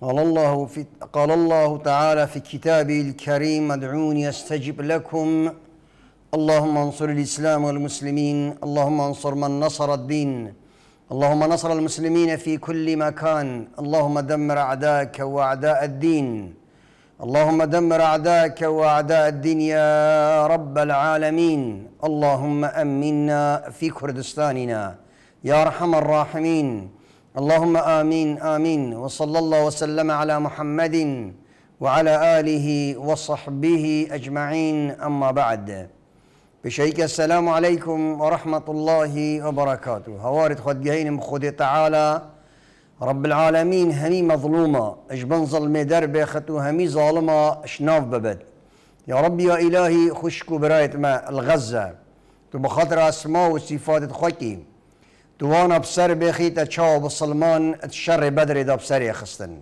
قال الله في قال الله تعالى في كتابه الكريم ادعوني استجب لكم اللهم انصر الاسلام والمسلمين اللهم انصر من نصر الدين اللهم نصر المسلمين في كل مكان اللهم دمر اعداءك واعداء الدين اللهم دمر اعداءك واعداء الدين يا رب العالمين اللهم امنا في كردستاننا يا ارحم الراحمين اللهم آمين آمين وصلى الله وسلم على محمد وعلى آله وصحبه أجمعين أما بعد بشيك السلام عليكم ورحمة الله وبركاته هوارد خد جهين مخد تعالى رب العالمين هني مظلومة اجبن ظلمة دربة ختو همي ظالمة اشناف ببد يا ربي يا إلهي خشكو برايت ما الغزة تبخطر أسماء وصفات خكيم دوانا بسر بخی تا بسلمان شر بدر دا بسر خستن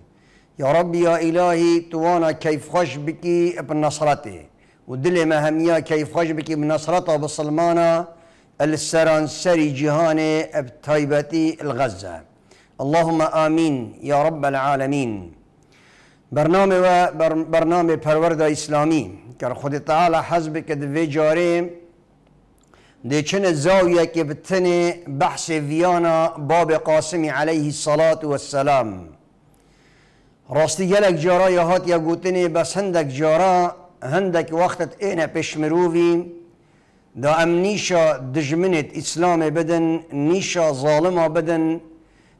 يا رب یا الهی توانا کیف خوش بکی بنصرته و دل كيف خش بكي بکی بنصرته بسلمانا السران سري جهان بتايبتي الغزة اللهم آمين يا رب العالمين برنامه و برنامه پرورده اسلامی که خود تعالی حزب که دوی جاره دیچن زاویه که بتن بحث ویانا باب قاسمی علیه الصلاة والسلام راستی گلک جارا یا هات بس هندک جارا هندک وقتت اینه پشمروی دا ام نیشا دجمنت اسلام بدن نیشا ظالما بدن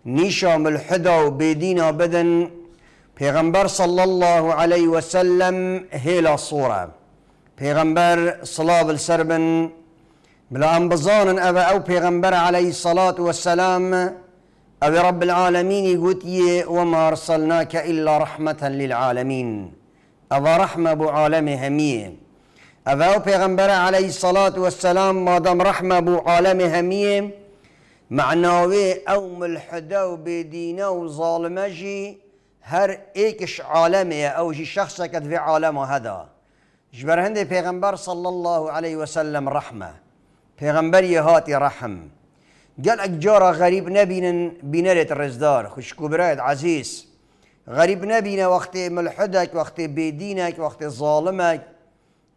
نیشا ملحدا و بیدینا بدن پیغمبر صلی الله علیه وسلم هیلا صوره پیغمبر صلاة السربن بلان بزان أبا او پیغمبر عليه الصلاة والسلام او رب العالمين قتي وما ارسلناك الا رحمة للعالمين او رحمة بو عالم همية او او پیغمبر عليه الصلاة والسلام ما دام رحمة بو عالم همية معناوي او ملحدة بدينة وظالمجي هر ايكش عالمي او جي شخصك في عالم هذا جبر هندي پیغمبر صلى الله عليه وسلم رحمه پیغمبری هاتی رحم گلک جارا غریب نبینن بینرت رزدار خوشکوبرایت عزیز غریب نبینه وقت ملحدک وقت بیدینک وقت ظالمک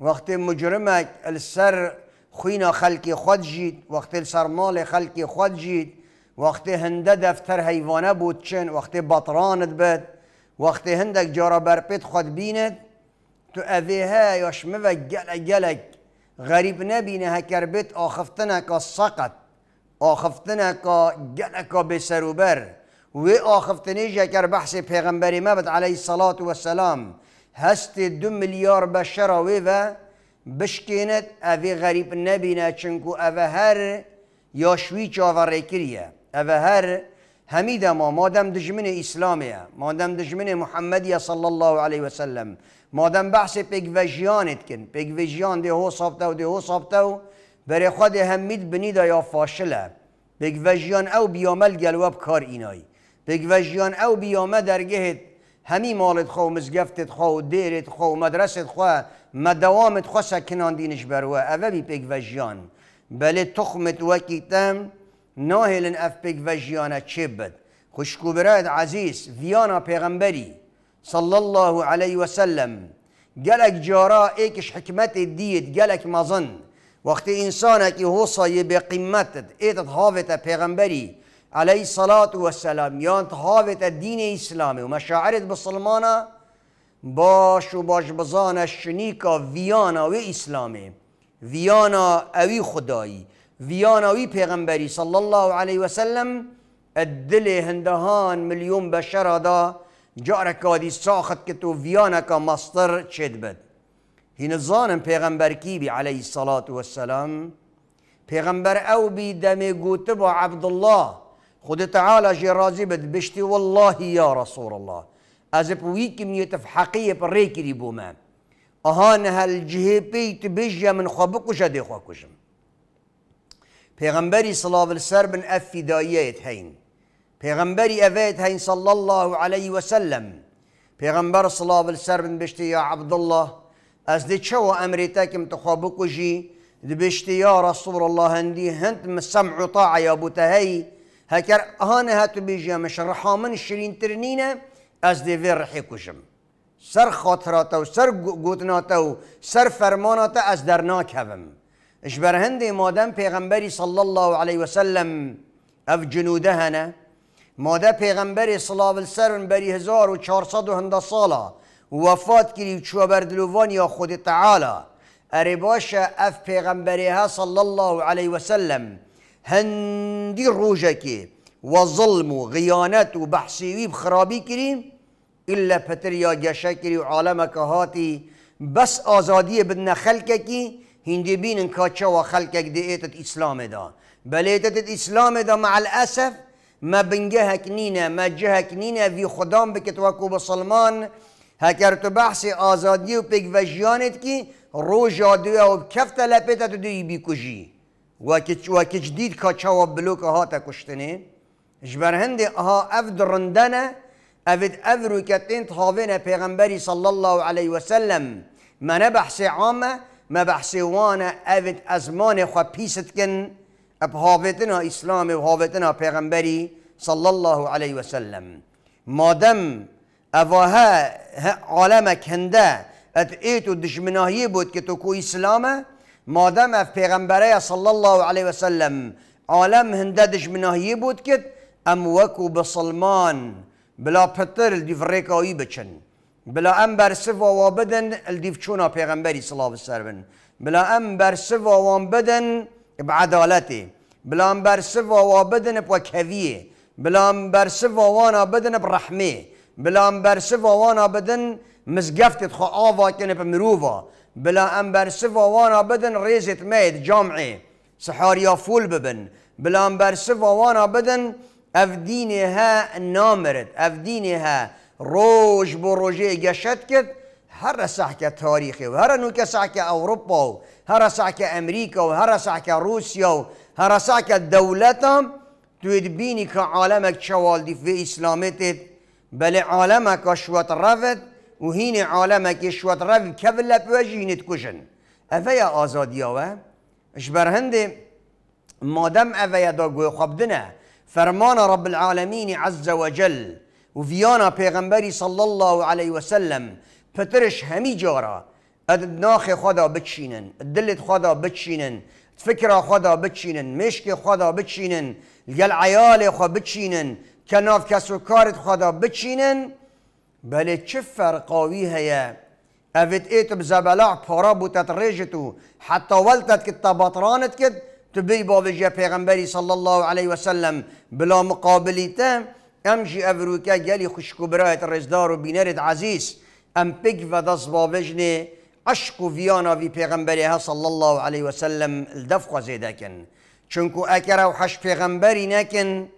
وقت مجرمک السر خوینا خلکی خود جید وقت السر مال خلکی خود جید وقت هنده دفتر حیوانه بود چن وقت بطرانت بد وقت هندک جارا برپید خود بیند تو اوه ها یاش موه گلک گلک غریب نبینه هکر بیت آخفتنه که سقط آخفتنه که گلکا به سروبر و آخفتنه جکر بحث پیغمبری مبد علیه و والسلام هست دو میلیار بشر و بشکیند اوی غریب نبینه چنگو او هر یا شوی چاوره کریه او هر همیده ما مادم دجمن اسلامه مادم دجمن محمدی صلی الله علیه سلم مادم بحث پیگوژیانت کن پیگوژیان ده هو و ده هو و برای خود همید بنید یا فاشله پیگوژیان او بیامل گلوب کار اینایی پیگوژیان او بیامه درگهت همی مالت خو مزگفتت خو دیرت خو مدرست خو مدوامت خو سکنان دینش بروا او بی پیگوژیان بله تخمت وکیتم ناهلن اف پیگوژیانه چه بد برایت عزیز ویانا پیغمبری صلى الله عليه وسلم قالك جارا ايكش حكمت الديت قالك مظن وقت انسانك هوصي بقمت ايت هافت پیغمبري عليه الصلاة والسلام يانت هافت الدين الاسلامي ومشاعرت بالسلمانة باش وباش بزانا بزان شنيكا فيانا و اسلامي فيانا اوي خداي فيانا وي پیغمبري صلى الله عليه وسلم الدلي هندهان مليون بشر هذا جارکا دی ساخت که تو ویانکا مستر چد بد هین زانم پیغمبر کی بی علیه الصلاة والسلام پیغمبر او بی دم گوته با عبدالله خود تعالی جی راضی بد بشتی والله یا رسول الله از بوی کمیت فحقیه پر ریکی دی بومم اهان هل جهه پیت بجه من خواب کشه دی کشم پیغمبری صلاة السر بن افیدائیه هین پیغمبری اوید هین صلی الله علیه و سلم پیغمبر صلاة السر بن بشتی یا عبدالله از دی چه و امری تاکم تخواب کجی دی بشتی یا رسول الله هندی هند مسمع طاع یا بوتهی هکر آن هاتو بیجی مش رحامن شرین ترنینه از دی وی رحی کجم سر خاطراتا و سر گوتناتا و سر فرماناتا از درناک هفم بر هندی مادم پیغمبری صلی الله علیه و سلم اف جنوده هنه ماده پیغمبر صلاح السرن بری 1400 ساله وفات کری چو بردلوان یا خود تعالی اره باشه اف پیغمبری ها صلی الله علیه وسلم هندی روژه که و ظلم و غیانت و بحثیوی بخرابی کریم الا پتر یا گشه کری و عالم که هاتی بس آزادی بدن خلکه کی هندی بینن کاچه و خلکه دیتت اسلام دا بلیتت اسلام دا مع الاسف ما بنجه هک نینه ما جه هک نینه وی خدام بکت وکو بسلمان هکر تو بحث آزادی و جانت کی رو جادو و کفت لپیتا تو دوی بی کجی و که کا کچا و بلوک ها تا کشتنه جبر هند ها اف درندنه افت اف رو کتین تاوین پیغمبری صلی الله علیه وسلم ما نبحث عامه ما بحث وانه، افت ازمان خواه پیست کن هاوتنا اسلام و هاوتنا پیغمبری صلی الله علیه و سلم مادم اواها عالم کنده ات ایت و دشمناهی بود که تو کو اسلامه مادم اف پیغمبره صلی الله علیه و سلم عالم هنده دشمناهی بود که ام وکو بسلمان بلا پتر الدیف ریکایی بچن بلا ام برسف و وابدن الدیف چونا پیغمبری صلی الله علیه و سلم بلا ام برسف و وابدن بعدالتي بلان برسفا وابدن بوكهذيه بلان برسفا وانا بدن برحمه بلان برسفا وانا بدن مزقفت خو آفا كن بمروفا بلا ام برسفا وانا بدن ريزت ميد جامعي سحاريا فول ببن بلا ام برسفا وانا بدن افدينها نامرت افدينها روج بروجي قشتكت هر ساحكة تاريخي وهر نوكا ساحكة أوروبا وهر روسیا أمريكا هر ساحكة روسيا وهر ساحكة دولتهم تدبيني كعالمك شوالدي في إسلامتت بله عالمك شوت رفت وهين عالمك شوت رفت کشن بوجهين تكشن أفيا آزاديا و اجبر هندي مادام أفيا دا خبدنا فرمان رب العالمين عز وجل وفيانا پیغمبری صلى الله عليه وسلم پترش همی جارا ناخ خدا بچینن دلت خدا بچینن فکر خدا بچینن مشک خدا بچینن الجل عیال خدا بتشينن كناف کارت خدا بچینن بل چه فرقاوی هیا افت ایت بزبلع بوتت ریجتو حتى ولتت كت بطرانت كت تبي بابجا پیغمبری صلى الله عليه وسلم بلا مقابلته امجي خوشکو جالي رزدار و وبينارد عزيز ام بيك و دست با عشق و ویانا وی پیغمبری ها صلى الله عليه وسلم الدف خوزیده کن چونکو اکر و حش پیغمبری نکن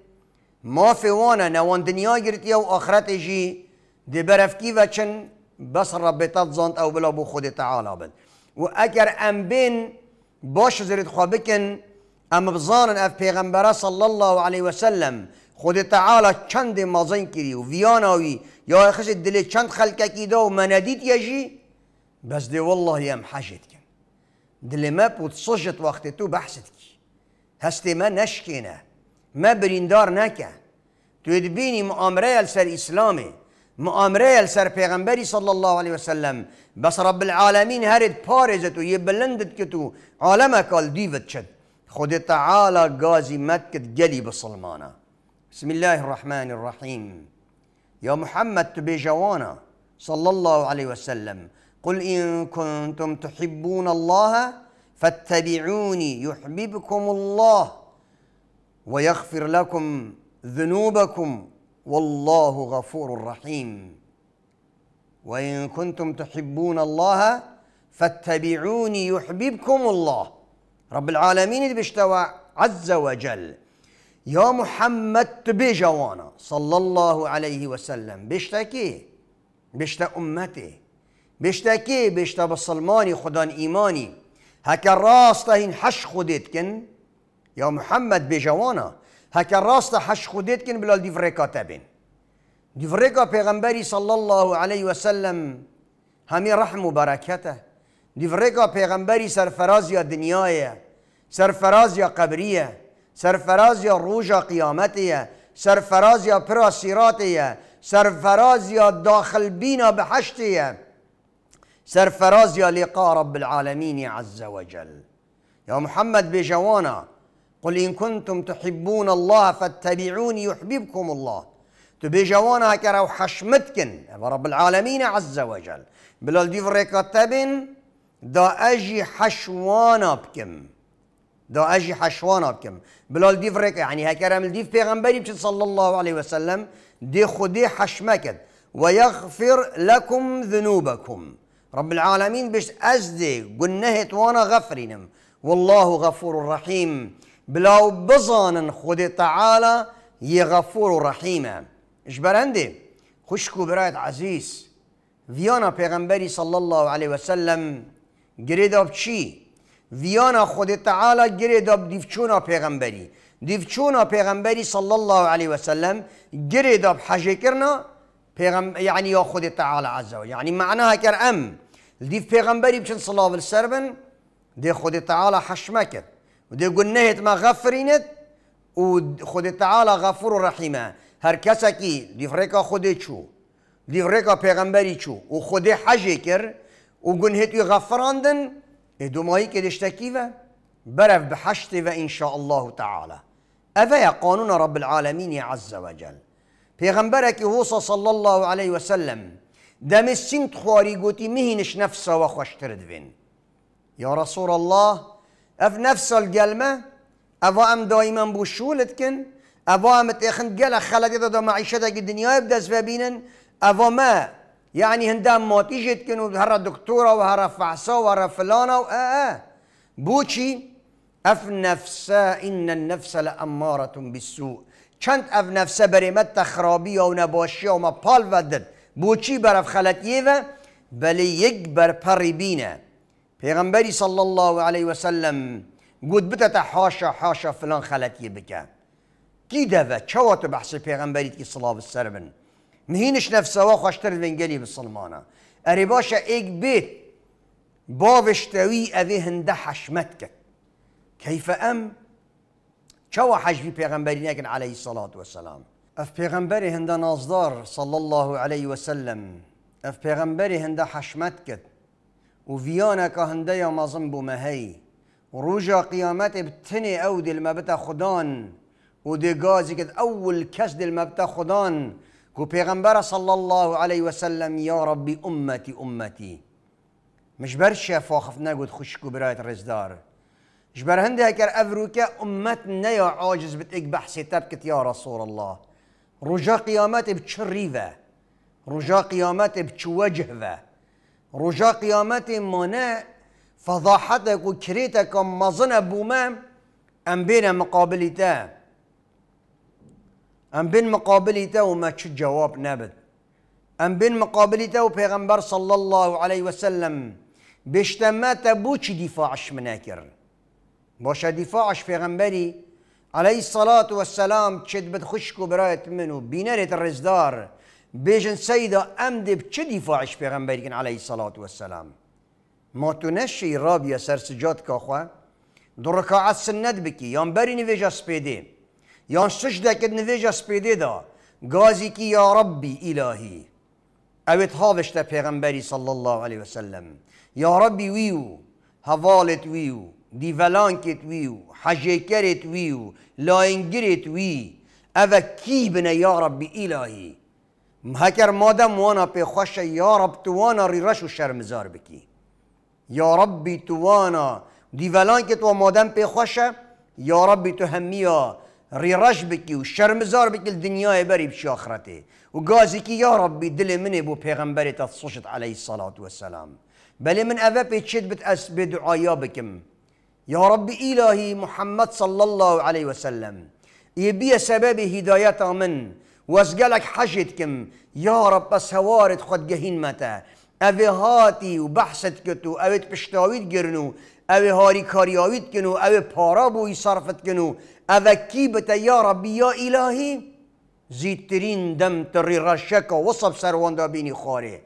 ما فوانا نوان دنيا گرتی يو آخرت جی دی برفکی و چن بس ربطت زند او بلا بو خود تعالى بل و اگر ام بين باش زرد خوابكن ام بزانن اف پیغمبره صلى الله عليه وسلم خود تعالى چند مزين کری و ویاناوی وی يا خش الدلي چند خلك كيدا وما ناديت يجي بس دي والله يا محاجتك دلي ما بوتصجت وقت تو بحثتك هستي ما نشكينا ما بريندار نكا تدبيني مؤامرة لسر إسلامي مؤامرة لسر پیغمبري صلى الله عليه وسلم بس رب العالمين هرد بارزتو يبلندت كتو عالمك الديفت شد خد تعالى قازي متكت جلي بسلمانا بسم الله الرحمن الرحيم يا محمد جوانا صلى الله عليه وسلم قل إن كنتم تحبون الله فاتبعوني يحببكم الله ويغفر لكم ذنوبكم والله غفور رحيم وإن كنتم تحبون الله فاتبعوني يحببكم الله رب العالمين بشتوى عز وجل يا محمد تبي جوانا صلى الله عليه وسلم بيشتكي بيشتا أمتي بيشتكي بيشتا بصلماني خدان إيماني هكا راسته حش خديتكن يا محمد بجوانا هكا راسته حش خديتكن بلال ديفريكا تابين ديفريكا پیغمبري صلى الله عليه وسلم همي رحم وبركته ديفريكا پیغمبري سرفراز يا دنيايا سرفراز يا قبريه سرفراز یا روژا قیامتیه سرفراز یا پراسیراتیه سرفراز یا داخل بینا بحشتیه سرفراز یا لقاء رب العالمین عز وجل يا محمد بجوانا قل إن كنتم تحبون الله فاتبعوني يحببكم الله تبجوانا كرو حشمتكن رب العالمين عز وجل بلال ديفريكا تبن دا أجي حشوانا بكم دو اجي حشوانا بكم بلال ديف ريك يعني هكرم ديف بيغمبري بشي صلى الله عليه وسلم دي خدي حشمكت ويغفر لكم ذنوبكم رب العالمين بش ازدي قنهت وانا غفرينم والله غفور رحيم بلاو بزان خدي تعالى يغفور رحيمه اجبرندي خشكو برايت عزيز فيانا بيغمبري صلى الله عليه وسلم قريدة بشي ویانا خود تعالی گره داب دیفچونا پیغمبری دیفچونا پیغمبری صلی الله علیه و سلم گره داب حجه کرنا پیغم... یعنی یا خود تعالی عز و یعنی معناها کر ام دیف پیغمبری بچن صلاة السربن دی خود تعالی حشمه کرد و دی گنهت ما غفرینت و خود تعالی غفور و رحیمه هر کسا کی دیف رکا خود چو دیف رکا پیغمبری چو و خود حجه کر و گنهت غفراندن إيه دومایی که و برف به حشت و الله تعالی اوه قانون رب العالمین عز وجل پیغمبر که هوسا صلی الله علیه و سلم دم سنت خواری گوتی مهینش نفسا و خوشتر دوین یا رسول الله اف نفسا القلمه افا ام دائما بوشولت کن اف ام تخند قلق خلق دا, دا معیشتا که دنیا بدست ببینن اف ما يعني هندام ما تيجي تكون هرا دكتوره وهرا فحصه وهرا فلانه آه آه بوشي اف نفسا ان النفس لاماره بالسوء چند اف نفسه بريمت تخرابی و نباشی و ما پال ودد بوشي برف خلت يفا بل يكبر بر پری بینه پیغمبری صلی الله علیه و سلم گود حاشا حاشا فلان خلت بکن کی دوه چواتو بحث پیغمبری که صلاح بن مهينش نفسه وخشتر ونگلی بالسلمانة اری باشا بيت بابش باوشتوی أذي هنده حشمتك كيف أم ام حج في پیغمبری نکن عليه الصلاة والسلام اف پیغمبری هنده نازدار صلى الله عليه وسلم اف پیغمبری هنده حشمتك وفيانا و ویانا که هنده یا مازم بومهی روجا قيامته بتني او دل خدان و قازي كد اول كسد دل خدان كو پیغمبر صلى الله عليه وسلم يا ربي امتي امتي مش برشا شفا خف نگود براية الرزدار رزدار جبر هنده اگر افروکا امتنا يا عاجز بت بحسي تبكت يا رسول الله رجا قيامات بچه رجا قيامات بچه وجهوه رجا قيامات مانه فضاحتك وكريتك ومظن بومام أم بين مقابلته ام بن مقابلي تو ما مەچ جواب نەبن ام بن مقابلي تو پیغمبر صلى الله عليه وسلم بشتەمەتە بۆچی دفاعش منەکرد بۆشە دفاعش پێغمبەری عليه الصلاة والسلام چت بد برايت منو برایت الرزدار بيجن سيدا امدب بێژن سەیدا ئەم دێ چه دیفاعش پێغمبەرکن عليه الصلاة والسلام ماتونەشی رابیە سەر سجات كاخوا دركا سنەت ندبكي یان بريني فيجا سبيدين یا سجده که نویجا سپیده دا گازی که یا ربی الهی اویت هاوشت پیغمبری صلی الله علیه وسلم یا ربی ویو هوالت ویو دیولانکت ویو حجیکرت ویو لاینگرت وی او کی بنه یا ربی الهی مهکر مادم وانا پی خوش یا رب توانا رش و شرمزار بکی یا ربی توانا دیولانکت و مادم پی خوش یا ربی تو همیه ريرش بكي وشرمزار بكي الدنيا بري بشاخرته وقازكي يا ربي دل مني بو پیغمبري تتصشت عليه الصلاة والسلام بل من أبا بيتشد بتأس بدعايا بكم يا ربي إلهي محمد صلى الله عليه وسلم يبي سبب هداية من وزقلك حشدكم يا رب بس هوارد خد جهين متى أبي هاتي وبحثت كتو أبي بشتاويت جرنو او هاری آوید کنو او پارا بوی صرفت کنو او کی بتا یا ربی یا الهی زیدترین دم تری رشک و وصف سروان دا بینی خاره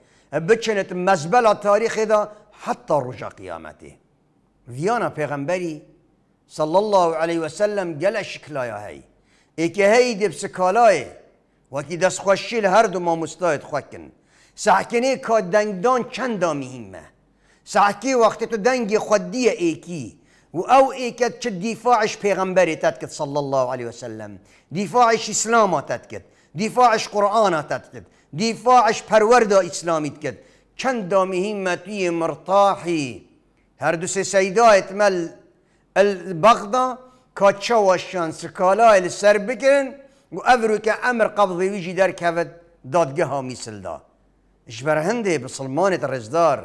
بچنت مزبل تاریخ دا حتی رجا قیامتی ویانا پیغمبری صلی الله علیه و سلم گل شکلایا هی ای که هی دیب سکالای و کی دست خوشیل هر دو ما مستاید خوکن سحکنه که دنگدان چند دا ساعکی وقتی تو دنگی خودیه ایکی و او ایکت چه دفاعش پیغمبری تد کد الله علیه وسلم دفاعش اسلام تد دفاعش قرآن تد دفاعش دیفاعش پرورد اسلامی تد کد چند مهمتی مرتاحی هر دو سیدایت مل البغدا کاتشا واشان سکالای لسر بکرن و افرو که امر قبضی ويجي در کود دادگه ها میسل دا اجبر هنده بسلمانت رزدار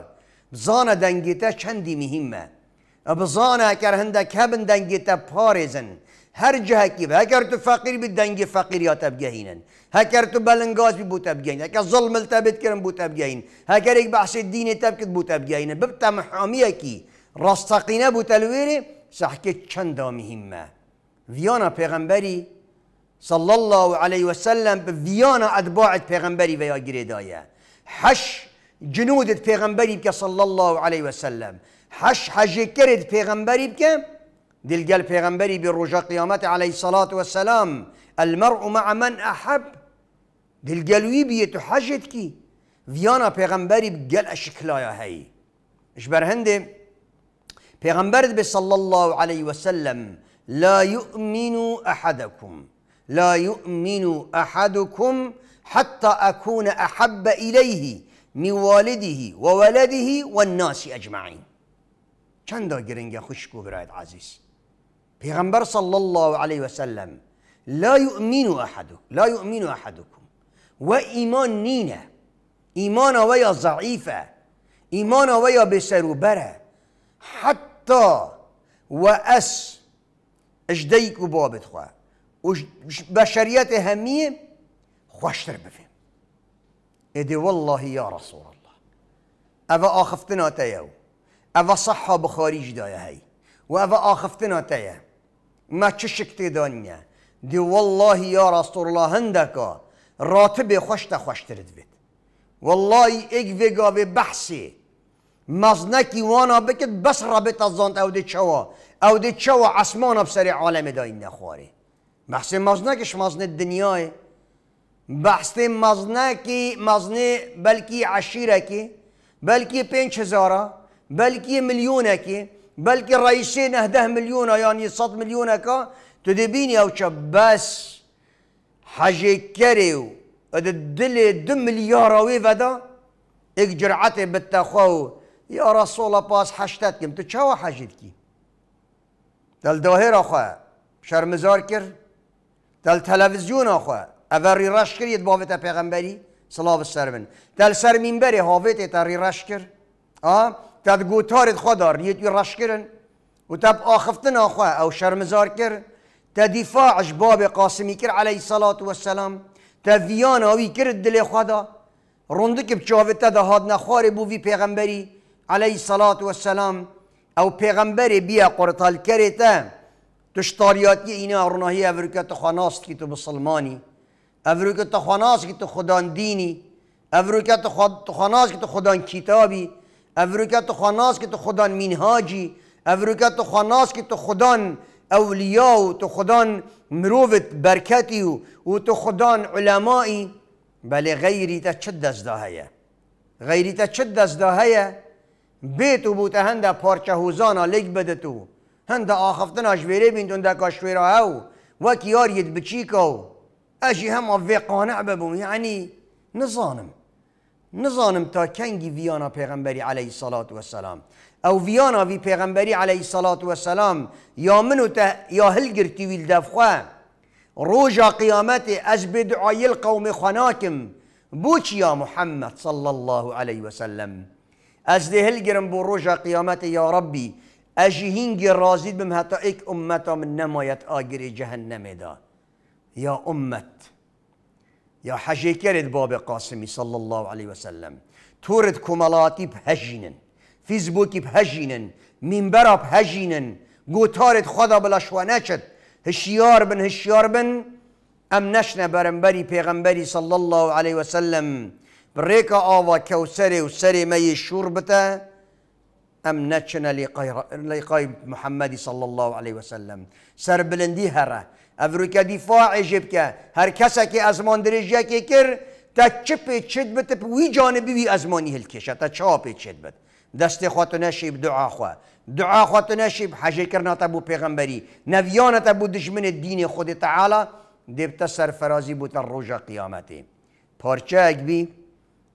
بزانا دنگیتا چندی مهمه بزانا اگر هنده کبن دنگیتا پارزن هر جه کی به اگر تو فقیر بی دنگ فقیریات ابگهینن اگر تو بلنگاز بی بوت ابگهین اگر ظلم التبت کردن بوت ابگهین اگر یک بحث دین تب کد بوت ابگهین ببتا محامیه کی راستقینه بوت الویره سحکه چند مهمه ویانا پیغمبری صلی الله علیه و سلم به ویانا ادباعت پیغمبری ویا گریدایه حش جنود پێغەمبەری بك صلى الله عليه وسلم حش حەژێکرێت كرد بکە بك پێغەمبەری ب ڕۆژە قيامته عليه الصلاة والسلام المرء مع من أحب دلگەلوی بیێت و حەژێت کی ڤیانە پێغەمبەری گەل ئەشکلایە هەیە ش صلى الله عليه وسلم لا يؤمن أحدكم لا يؤمن أحدكم حتى أكون أحب إليه من والده وولده والناس اجمعین چند گرنگه خوشگو برایت عزیز پیغمبر صلى الله عليه وسلم لا يؤمن احد لا يؤمن احدكم و ایمان إيمان ويا ضعيفة إيمان ويا ویا به سر و بره حتی و و بابت خواه بشريات همیه خوشتر بفهم ادي والله يا رسول الله اوا اخفتنا تيو اوا صحة بخارج دايا هي واوا اخفتنا تيا ما چشک تدانيا دي والله يا رسول الله هندكا راتب خوشتا ترد بيت والله ايك وگا به بحثی مزنکی وانا بکت بس رابط از او دی چوا او دی چوا عصمان بسر عالم دا این نخواره بحث مزنکش مزن دنیای بحث مزنه مزني بلكي عشيركي بلكي بينش بلکی بلكي هزاره بلكي الرئيسين کی مليون يعني صد میلیونه که تو او چه بس كريو کری و دم مليار ملیاروی فدا اك جرعتي بتخو يا رسول الله باس کم تو چه حجید کی دل داهر آخواه شرمزار کرد اوه ریرش کرد بابت پیغمبری سلاو سر من تل سر منبر حافظ تا ریرش کرد آه گوتارد خدا ریت رش کرد و تب آخفتن آخوه او شرمزار کرد تا دفاعش باب قاسمی کرد علیه صلاة و السلام تا ویان آوی کرد دل خدا رونده که بچاوه تا دهاد بو بوی پیغمبری علیه صلات و السلام او پیغمبری بیا قرطال کرده تشتاریاتی اینا رونهی افرکت خواناست که تو بسلمانی اولی که تو که تو خدان دینی اولی که تو, تو که تو خدان کتابی اولی که تو که تو خدان مینهاجی اولی که تو که تو خدان اولیا و تو خدان مروفت برکتی و و تو خدان علمایی بله غیری تا چه دست غیری تا چه دست هیه بیتو بوده هنده پارچه بده تو هنده آخفتن آشویره بیندون ده کاشویره هاو وکی یار ید بچی کو اجي هم اوه قانع ببم يعني نزانم نزانم تا کنگی فيانا پیغمبری عليه الصلاة والسلام او فيانا في پیغمبری عليه الصلاة والسلام يا منو تا يا هل گرتی ویل دفخوا روژا قیامت از بدعای القوم خناکم بوچ يا محمد صلى الله عليه وسلم از ده هل گرم بو روژا قیامت یا ربی اجهینگ رازید بم حتی ايك امتا من نمایت آگری جهنم دا يا أمة يا حجي كرد باب قاسمي صلى الله عليه وسلم تورد كمالاتي بهجينن فيسبوكي بهجينن منبرا بهجينن قوتارد خدا بلا شوانشت هشيار بن هشيار بن ام نشنا برنبري پیغمبري صلى الله عليه وسلم بريكا آوا كوسري وسري مي شوربته ام نشنا لقاي محمد صلى الله عليه وسلم سر بلندي هره افریقا دفاع عجب که هر کس که از من درجه که کرد تا چه پیچید وی جانبی وی از منی هل کشه تا چه پیچید بد دست تو نشیب دعا خوا دعا تو نشیب حجه کرنا تا بو پیغمبری نویان تا بو دشمن دین خود تعالی تا سر فرازی بود روز قیامتی پارچه اگبی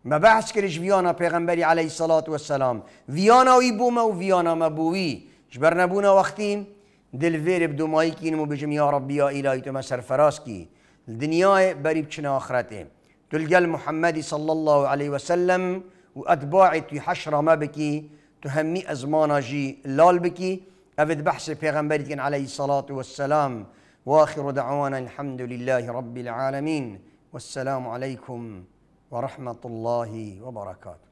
ما بحث کرش ویانا پیغمبری علیه و والسلام ویانا وی بوما و ویانا ما بوی جبر نبونا وقتیم ویر بدو مایی کینم و بجم یا ربی یا الهی تو فراس کی دنیای بریب چن آخرته تلقى محمد صلى الله عليه وسلم وأتباعي توی حشرة ما بكي تهمي أزمانا جی لال بکی أفد بحث صلاة عليه الصلاة والسلام وآخر دعوانا الحمد لله رب العالمين والسلام عليكم ورحمة الله وبركاته